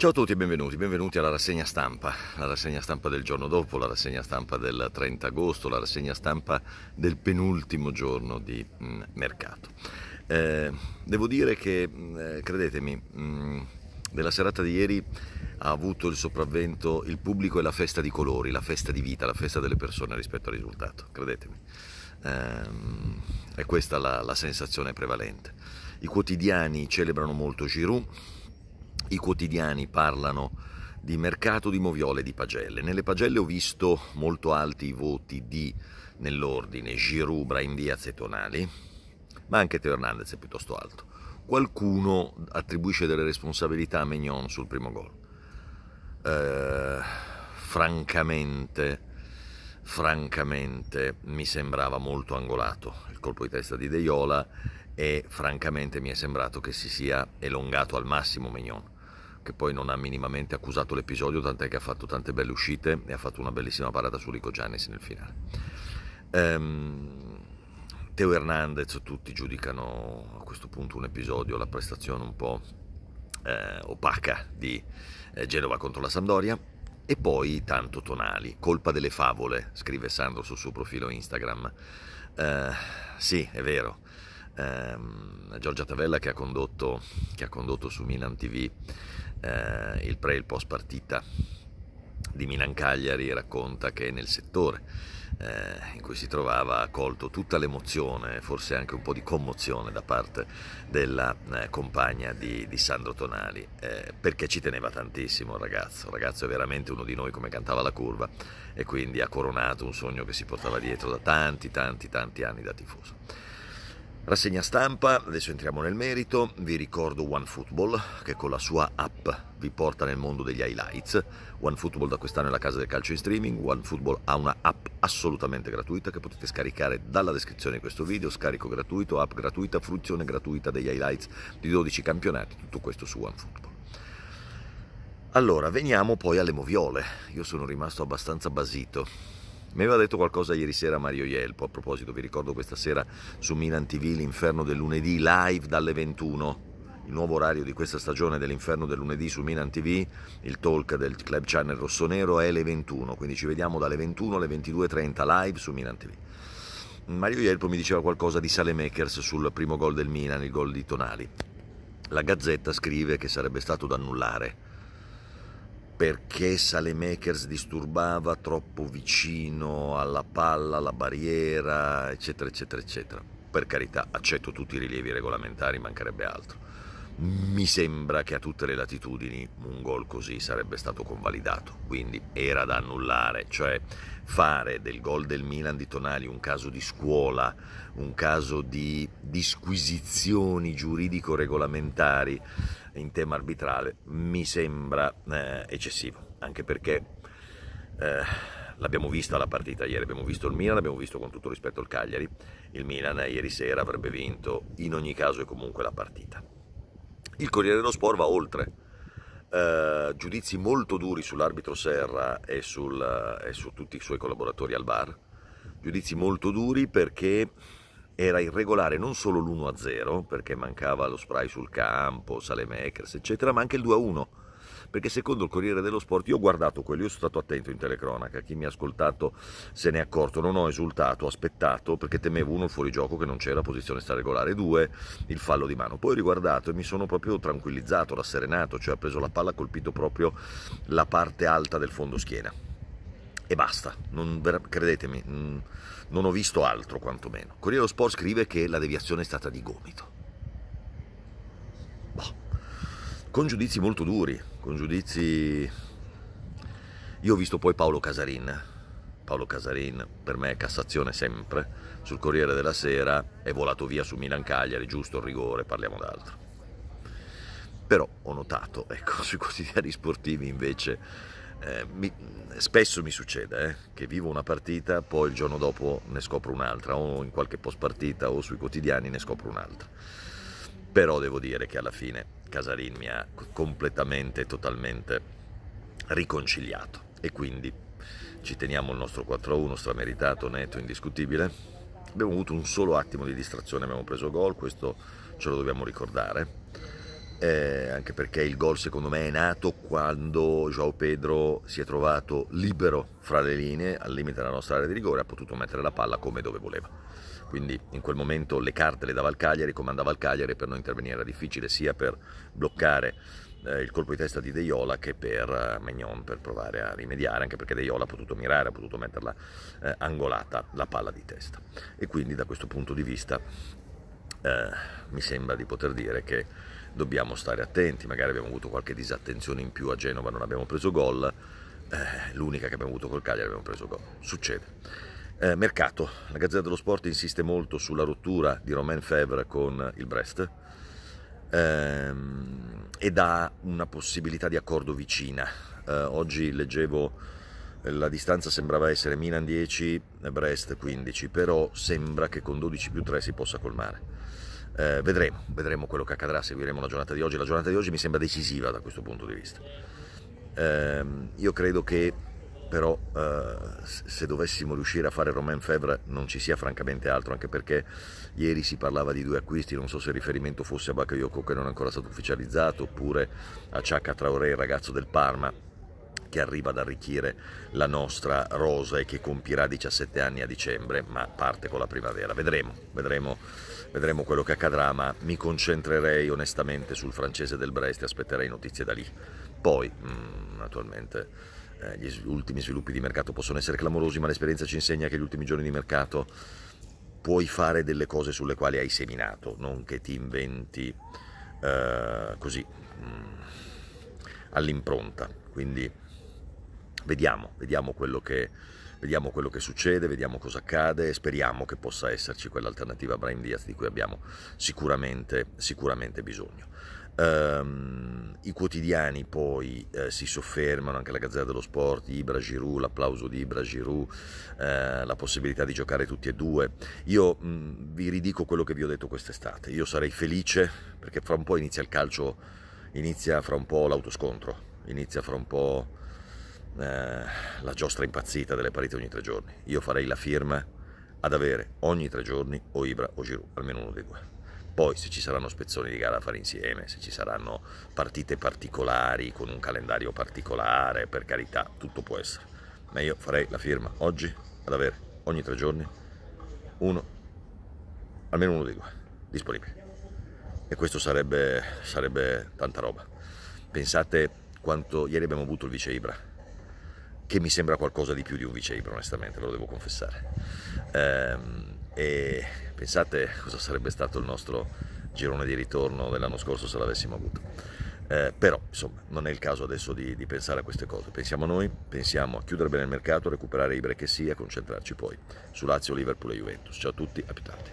Ciao a tutti e benvenuti, benvenuti alla rassegna stampa, la rassegna stampa del giorno dopo, la rassegna stampa del 30 agosto, la rassegna stampa del penultimo giorno di mm, mercato. Eh, devo dire che, mm, eh, credetemi, mm, della serata di ieri ha avuto il sopravvento il pubblico e la festa di colori, la festa di vita, la festa delle persone rispetto al risultato, credetemi. Eh, è questa la, la sensazione prevalente. I quotidiani celebrano molto Giroud i quotidiani parlano di mercato di moviole e di pagelle. Nelle pagelle ho visto molto alti i voti di, nell'ordine, Giroud, Braindiaz e Tonali, ma anche Teo Hernandez è piuttosto alto. Qualcuno attribuisce delle responsabilità a Mignon sul primo gol. Eh, francamente, francamente mi sembrava molto angolato il colpo di testa di Deiola e francamente mi è sembrato che si sia elongato al massimo Mignon che poi non ha minimamente accusato l'episodio, tant'è che ha fatto tante belle uscite e ha fatto una bellissima parata su Rico Giannis nel finale. Ehm, Teo Hernandez, tutti giudicano a questo punto un episodio, la prestazione un po' eh, opaca di eh, Genova contro la Sampdoria. E poi tanto Tonali, colpa delle favole, scrive Sandro sul suo profilo Instagram. Eh, sì, è vero, ehm, Giorgia Tavella che ha condotto, che ha condotto su Milan TV eh, il pre e il post partita di Milan Cagliari racconta che nel settore eh, in cui si trovava ha colto tutta l'emozione, forse anche un po' di commozione da parte della eh, compagna di, di, Sandro Tonali, eh, perché ci teneva tantissimo il ragazzo, il ragazzo è veramente uno di noi come cantava la curva e quindi ha coronato un sogno che si portava dietro da tanti, tanti, tanti anni da tifoso. Rassegna stampa, adesso entriamo nel merito, vi ricordo OneFootball che con la sua app vi porta nel mondo degli highlights, OneFootball da quest'anno è la casa del calcio in streaming, OneFootball ha una app assolutamente gratuita che potete scaricare dalla descrizione di questo video, scarico gratuito, app gratuita, fruizione gratuita degli highlights di 12 campionati, tutto questo su OneFootball. Allora, veniamo poi alle moviole, io sono rimasto abbastanza basito mi aveva detto qualcosa ieri sera Mario Ielpo, a proposito vi ricordo questa sera su Milan TV l'inferno del lunedì live dalle 21 il nuovo orario di questa stagione dell'inferno del lunedì su Milan TV, il talk del Club Channel Rossonero è le 21, quindi ci vediamo dalle 21 alle 22.30 live su Milan TV. Mario Ielpo mi diceva qualcosa di Salemakers sul primo gol del Milan, il gol di Tonali. La Gazzetta scrive che sarebbe stato da annullare perché Salemakers disturbava troppo vicino alla palla, alla barriera, eccetera, eccetera, eccetera. Per carità, accetto tutti i rilievi regolamentari, mancherebbe altro mi sembra che a tutte le latitudini un gol così sarebbe stato convalidato, quindi era da annullare, cioè fare del gol del Milan di Tonali un caso di scuola, un caso di disquisizioni giuridico-regolamentari in tema arbitrale, mi sembra eh, eccessivo, anche perché eh, l'abbiamo vista la partita ieri, abbiamo visto il Milan, abbiamo visto con tutto rispetto il Cagliari, il Milan ieri sera avrebbe vinto in ogni caso e comunque la partita. Il Corriere dello Sport va oltre. Eh, giudizi molto duri sull'arbitro Serra e, sul, eh, e su tutti i suoi collaboratori al bar. Giudizi molto duri perché era irregolare non solo l'1-0, perché mancava lo spray sul campo, Salemekers, eccetera, ma anche il 2-1 perché secondo il Corriere dello Sport, io ho guardato quello, io sono stato attento in telecronaca, chi mi ha ascoltato se ne è accorto, non ho esultato, ho aspettato perché temevo uno il fuorigioco che non c'era, posizione sta regolare, due il fallo di mano, poi ho riguardato e mi sono proprio tranquillizzato, rasserenato, cioè ha preso la palla, ha colpito proprio la parte alta del fondo schiena e basta, non, credetemi, mm, non ho visto altro quantomeno. Corriere dello Sport scrive che la deviazione è stata di gomito. Boh. Con giudizi molto duri, con giudizi... Io ho visto poi Paolo Casarin, Paolo Casarin per me è Cassazione sempre, sul Corriere della Sera è volato via su Milan Cagliari, giusto il rigore, parliamo d'altro. Però ho notato, ecco, sui quotidiani sportivi invece, eh, mi, spesso mi succede eh, che vivo una partita, poi il giorno dopo ne scopro un'altra, o in qualche post partita o sui quotidiani ne scopro un'altra però devo dire che alla fine Casarin mi ha completamente e totalmente riconciliato e quindi ci teniamo il nostro 4-1 strameritato, netto, indiscutibile. Abbiamo avuto un solo attimo di distrazione, abbiamo preso gol, questo ce lo dobbiamo ricordare eh, anche perché il gol secondo me è nato quando Joao Pedro si è trovato libero fra le linee al limite della nostra area di rigore, ha potuto mettere la palla come dove voleva. Quindi in quel momento le carte le dava il Cagliari, comandava il Cagliari per non intervenire, era difficile sia per bloccare eh, il colpo di testa di Deiola che per eh, Magnon per provare a rimediare, anche perché Deiola ha potuto mirare, ha potuto metterla eh, angolata la palla di testa. E quindi da questo punto di vista eh, mi sembra di poter dire che dobbiamo stare attenti, magari abbiamo avuto qualche disattenzione in più a Genova, non abbiamo preso gol, eh, l'unica che abbiamo avuto col Cagliari abbiamo preso gol, succede. Eh, mercato, la Gazzetta dello Sport insiste molto sulla rottura di Romain Fevre con il Brest ehm, e dà una possibilità di accordo vicina. Eh, oggi leggevo eh, la distanza sembrava essere Milan 10, Brest 15, però sembra che con 12 più 3 si possa colmare. Eh, vedremo, vedremo quello che accadrà, seguiremo la giornata di oggi. La giornata di oggi mi sembra decisiva da questo punto di vista. Eh, io credo che però eh, se dovessimo riuscire a fare Romain Febvre non ci sia francamente altro, anche perché ieri si parlava di due acquisti, non so se il riferimento fosse a Bakayoko che non è ancora stato ufficializzato, oppure a Ciacca Traoré, il ragazzo del Parma, che arriva ad arricchire la nostra rosa e che compirà 17 anni a dicembre, ma parte con la primavera. Vedremo, vedremo, vedremo quello che accadrà, ma mi concentrerei onestamente sul francese del Brest e aspetterei notizie da lì. Poi, mm, naturalmente eh, gli ultimi sviluppi di mercato possono essere clamorosi, ma l'esperienza ci insegna che gli ultimi giorni di mercato puoi fare delle cose sulle quali hai seminato, non che ti inventi uh, così mm, all'impronta. Quindi Vediamo, vediamo quello che, vediamo quello che succede, vediamo cosa accade e speriamo che possa esserci quell'alternativa a Brian Diaz di cui abbiamo sicuramente, sicuramente bisogno. Um, I quotidiani poi eh, si soffermano, anche la Gazzetta dello Sport, Ibra Giroud, l'applauso di Ibra Giroud, eh, la possibilità di giocare tutti e due. Io mh, mm, vi ridico quello che vi ho detto quest'estate, io sarei felice perché fra un po' inizia il calcio, inizia fra un po' l'autoscontro, inizia fra un po' Eh, la giostra impazzita delle pareti ogni tre giorni. Io farei la firma ad avere ogni tre giorni o Ibra o Giroud, almeno uno dei due. Poi se ci saranno spezzoni di gara da fare insieme, se ci saranno partite particolari con un calendario particolare, per carità, tutto può essere. Ma io farei la firma oggi ad avere ogni tre giorni uno, almeno uno dei due, disponibile. E questo sarebbe, sarebbe tanta roba. Pensate quanto ieri abbiamo avuto il vice Ibra, che mi sembra qualcosa di più di un Vicebro, onestamente, ve lo devo confessare. Ehm, e pensate cosa sarebbe stato il nostro girone di ritorno dell'anno scorso se l'avessimo avuto. Eh, però insomma non è il caso adesso di, di, pensare a queste cose, pensiamo a noi, pensiamo a chiudere bene il mercato, recuperare i break che sia e concentrarci poi su Lazio, Liverpool e Juventus. Ciao a tutti, a più tardi.